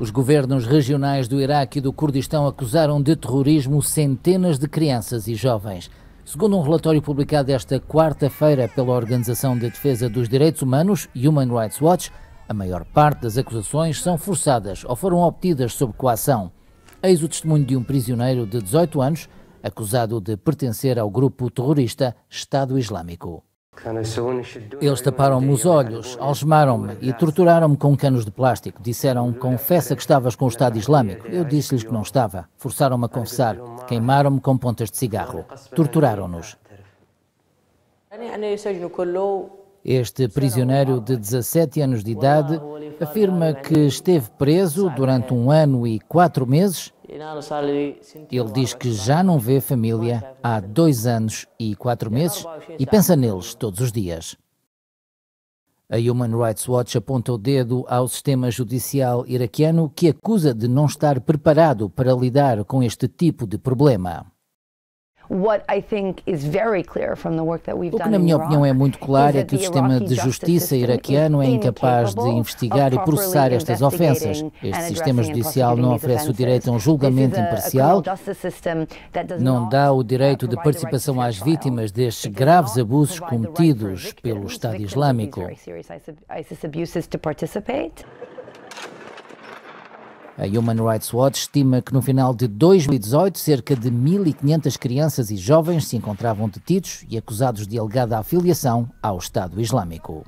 Os governos regionais do Iraque e do Kurdistão acusaram de terrorismo centenas de crianças e jovens. Segundo um relatório publicado esta quarta-feira pela Organização de Defesa dos Direitos Humanos, Human Rights Watch, a maior parte das acusações são forçadas ou foram obtidas sob coação. Eis o testemunho de um prisioneiro de 18 anos, acusado de pertencer ao grupo terrorista Estado Islâmico. Eles taparam-me os olhos, algemaram-me e torturaram-me com canos de plástico. Disseram: Confessa que estavas com o Estado Islâmico. Eu disse-lhes que não estava. Forçaram-me a confessar. Queimaram-me com pontas de cigarro. Torturaram-nos. Este prisioneiro de 17 anos de idade afirma que esteve preso durante um ano e quatro meses ele diz que já não vê a família é há dois anos e quatro meses e pensa neles todos os dias. A Human Rights Watch aponta o dedo ao sistema judicial iraquiano que acusa de não estar preparado para lidar com este tipo de problema. O que, na minha opinião, é muito claro é que o sistema de justiça iraquiano é incapaz de investigar e processar estas ofensas. Este sistema judicial não oferece o direito a um julgamento imparcial, não dá o direito de participação às vítimas destes graves abusos cometidos pelo Estado Islâmico. A Human Rights Watch estima que no final de 2018 cerca de 1.500 crianças e jovens se encontravam detidos e acusados de alegada afiliação ao Estado Islâmico.